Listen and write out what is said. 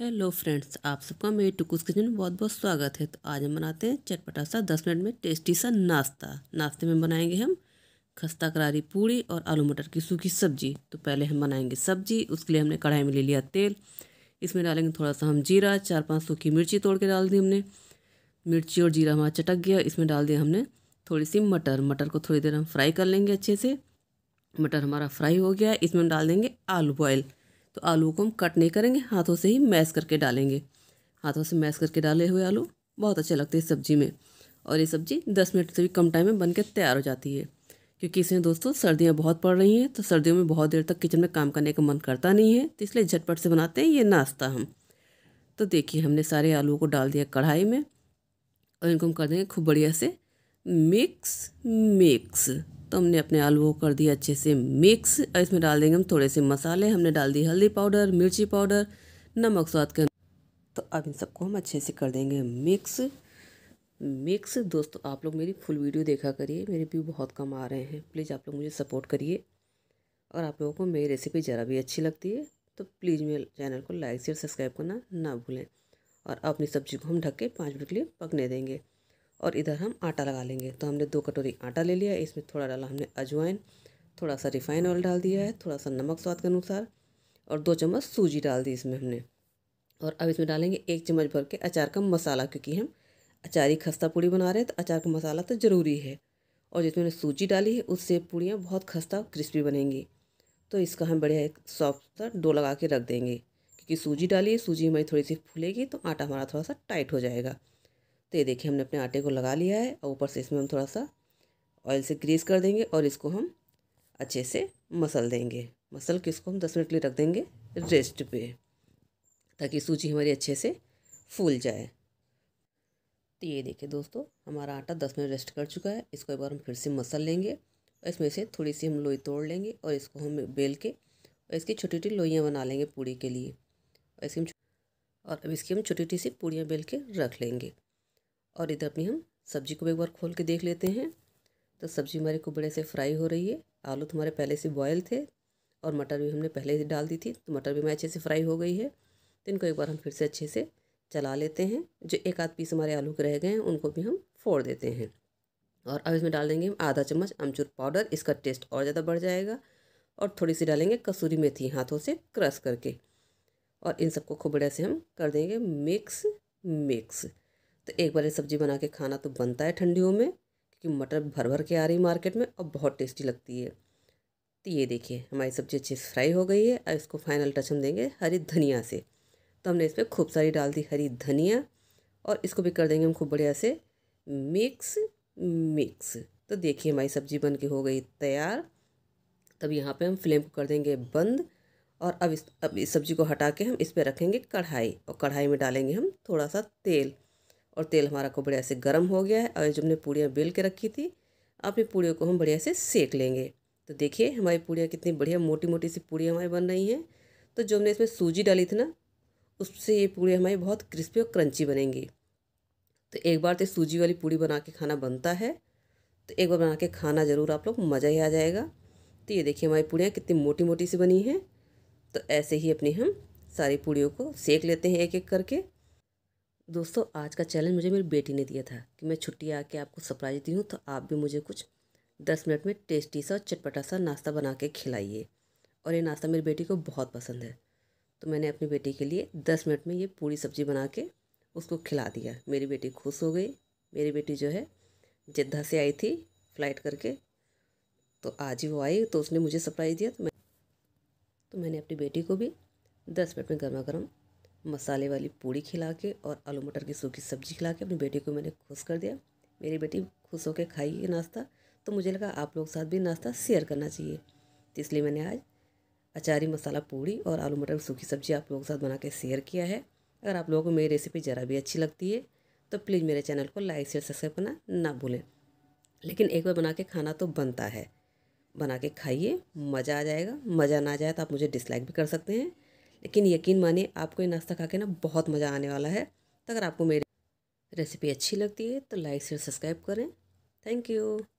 hello friends आप सबका मेरी टुकुस किचन में बहुत बहुत स्वागत है तो आज हम बनाते हैं चटपटा सा दस मिनट में टेस्टी सा नाश्ता नाश्ते में बनाएंगे हम खस्ता करारी पूड़ी और आलू मटर की सूखी सब्जी तो पहले हम बनाएंगे सब्जी उसके लिए हमने कढ़ाई में ले लिया तेल इसमें डालेंगे थोड़ा सा हम जीरा चार पाँच सूखी मिर्ची तोड़ के डाल दी हमने मिर्ची और जीरा हमारा चटक गया इसमें डाल दिया हमने थोड़ी सी मटर मटर को थोड़ी देर हम फ्राई कर लेंगे अच्छे से मटर हमारा फ्राई हो गया इसमें हम डाल देंगे आलू बॉयल तो आलू को हम कट नहीं करेंगे हाथों से ही मैश करके डालेंगे हाथों से मैश करके डाले हुए आलू बहुत अच्छे लगते हैं सब्जी में और ये सब्जी दस मिनट से भी कम टाइम में बन के तैयार हो जाती है क्योंकि इसमें दोस्तों सर्दियाँ बहुत पड़ रही हैं तो सर्दियों में बहुत देर तक किचन में काम करने का मन करता नहीं है तो इसलिए झटपट से बनाते हैं ये नाश्ता हम तो देखिए हमने सारे आलू को डाल दिया कढ़ाई में और इनको हम कर देंगे खूब बढ़िया से मिक्स मिक्स तो हमने अपने आलू को कर दिया अच्छे से मिक्स इसमें डाल देंगे हम थोड़े से मसाले हमने डाल दी हल्दी पाउडर मिर्ची पाउडर नमक स्वाद के तो अब इन सबको हम अच्छे से कर देंगे मिक्स मिक्स दोस्तों आप लोग मेरी फुल वीडियो देखा करिए मेरे व्यू बहुत कम आ रहे हैं प्लीज़ आप लोग मुझे सपोर्ट करिए और आप लोगों को मेरी रेसिपी ज़रा भी अच्छी लगती है तो प्लीज़ मेरे चैनल को लाइक शेयर सब्सक्राइब करना ना भूलें और अपनी सब्ज़ी को हम ढक के पाँच मिनट के लिए पकने देंगे और इधर हम आटा लगा लेंगे तो हमने दो कटोरी आटा ले लिया इसमें थोड़ा डाला हमने अजवाइन थोड़ा सा रिफाइन ऑयल डाल दिया है थोड़ा सा नमक स्वाद के अनुसार और दो चम्मच सूजी डाल दी इसमें हमने और अब इसमें डालेंगे एक चम्मच भर के अचार का मसाला क्योंकि हम अचारी खस्ता पूड़ी बना रहे हैं तो अचार का मसाला तो ज़रूरी है और जिसमें सूजी डाली है उससे पूड़ियाँ बहुत खस्ता क्रिस्पी बनेंगी तो इसका हम बढ़िया एक सॉफ्ट सा डो लगा के रख देंगे क्योंकि सूजी डाली है सूजी हमारी थोड़ी सी फूलेगी तो आटा हमारा थोड़ा सा टाइट हो जाएगा तो ये देखिए हमने अपने आटे को लगा लिया है और ऊपर से इसमें हम थोड़ा सा ऑयल से ग्रीस कर देंगे और इसको हम अच्छे से मसल देंगे मसल के इसको हम दस मिनट के लिए रख देंगे रेस्ट पे ताकि सूजी हमारी अच्छे से फूल जाए तो ये देखिए दोस्तों हमारा आटा दस मिनट रेस्ट कर चुका है इसको एक बार हम फिर से मसल लेंगे और इसमें से थोड़ी सी हम लोई तोड़ लेंगे और इसको हम बेल के और इसकी छोटी छोटी लोइयाँ बना लेंगे पूड़ी के लिए और इसकी हम और अब इसकी हम छोटी छोटी सी पूड़ियाँ बेल के रख लेंगे और इधर अपनी हम सब्जी को एक बार खोल के देख लेते हैं तो सब्ज़ी हमारे को बड़े से फ्राई हो रही है आलू तो हमारे पहले से बॉयल थे और मटर भी हमने पहले से डाल दी थी तो मटर भी हमारे अच्छे से फ्राई हो गई है तो इनको एक बार हम फिर से अच्छे से चला लेते हैं जो एक आध पीस हमारे आलू के रह गए हैं उनको भी हम फोड़ देते हैं और अब इसमें डाल देंगे हम आधा चम्मच अमचूर पाउडर इसका टेस्ट और ज़्यादा बढ़ जाएगा और थोड़ी सी डालेंगे कसूरी मेथी हाथों से क्रश करके और इन सबको खूब बड़े से हम कर देंगे मिक्स मिक्स तो एक बार ये सब्ज़ी बना के खाना तो बनता है ठंडियों में क्योंकि मटर भर भर के आ रही है मार्केट में और बहुत टेस्टी लगती है तो ये देखिए हमारी सब्ज़ी अच्छी फ्राई हो गई है और इसको फाइनल टच हम देंगे हरी धनिया से तो हमने इसमें खूब सारी डाल दी हरी धनिया और इसको भी कर देंगे हम खूब बढ़िया से मिक्स मिक्स तो देखिए हमारी सब्ज़ी बन के हो गई तैयार तब यहाँ पे हम फ्लेम को कर देंगे बंद और अब इस अब इस सब्ज़ी को हटा के हम इस पर रखेंगे कढ़ाई और कढ़ाई में डालेंगे हम थोड़ा सा तेल और तेल हमारा को बढ़िया से गर्म हो गया है और जो हमने पूड़ियाँ बेल के रखी थी आप ये पूड़ियों को हम बढ़िया से सेक लेंगे तो देखिए हमारी पूड़ियाँ कितनी बढ़िया मोटी मोटी सी पूड़ियाँ हमारी बन रही हैं तो जो हमने इसमें सूजी डाली थी ना उससे ये पूड़ी हमारी बहुत क्रिस्पी और क्रंची बनेंगी तो एक बार तो सूजी वाली पूड़ी बना के खाना बनता है तो एक बार बना के खाना ज़रूर आप लोग मज़ा ही आ जाएगा तो ये देखिए हमारी पूड़ियाँ कितनी मोटी मोटी सी बनी हैं तो ऐसे ही अपनी हम सारी पूड़ियों को सेक लेते हैं एक एक करके दोस्तों आज का चैलेंज मुझे मेरी बेटी ने दिया था कि मैं छुट्टी आके आपको सरप्राइज दी हूँ तो आप भी मुझे कुछ दस मिनट में टेस्टी सा और चटपटा सा नाश्ता बना के खिलाइए और ये नाश्ता मेरी बेटी को बहुत पसंद है तो मैंने अपनी बेटी के लिए दस मिनट में ये पूरी सब्ज़ी बना के उसको खिला दिया मेरी बेटी खुश हो गई मेरी बेटी जो है जिद्दा से आई थी फ्लाइट करके तो आज ही वो आई तो उसने मुझे सरप्राइज़ दिया तो मैं तो मैंने अपनी बेटी को भी दस मिनट में गर्मा गर्म मसाले वाली पूड़ी खिला के और आलू मटर की सूखी सब्जी खिला के अपनी बेटी को मैंने खुश कर दिया मेरी बेटी खुश होकर खाई ये नाश्ता तो मुझे लगा आप लोग साथ भी नाश्ता शेयर करना चाहिए तो इसलिए मैंने आज अचारी मसाला पूड़ी और आलू मटर की सूखी सब्जी आप लोगों के साथ बना के शेयर किया है अगर आप लोगों को मेरी रेसिपी ज़रा भी अच्छी लगती है तो प्लीज़ मेरे चैनल को लाइक शेयर सब्सक्राइब करना ना भूलें लेकिन एक बार बना के खाना तो बनता है बना के खाइए मज़ा आ जाएगा मज़ा ना आ जाए तो आप मुझे डिसलाइक भी कर सकते हैं लेकिन यकीन मानिए आपको ये नाश्ता खा के ना बहुत मज़ा आने वाला है तो अगर आपको मेरी रेसिपी अच्छी लगती है तो लाइक शेयर सब्सक्राइब करें थैंक यू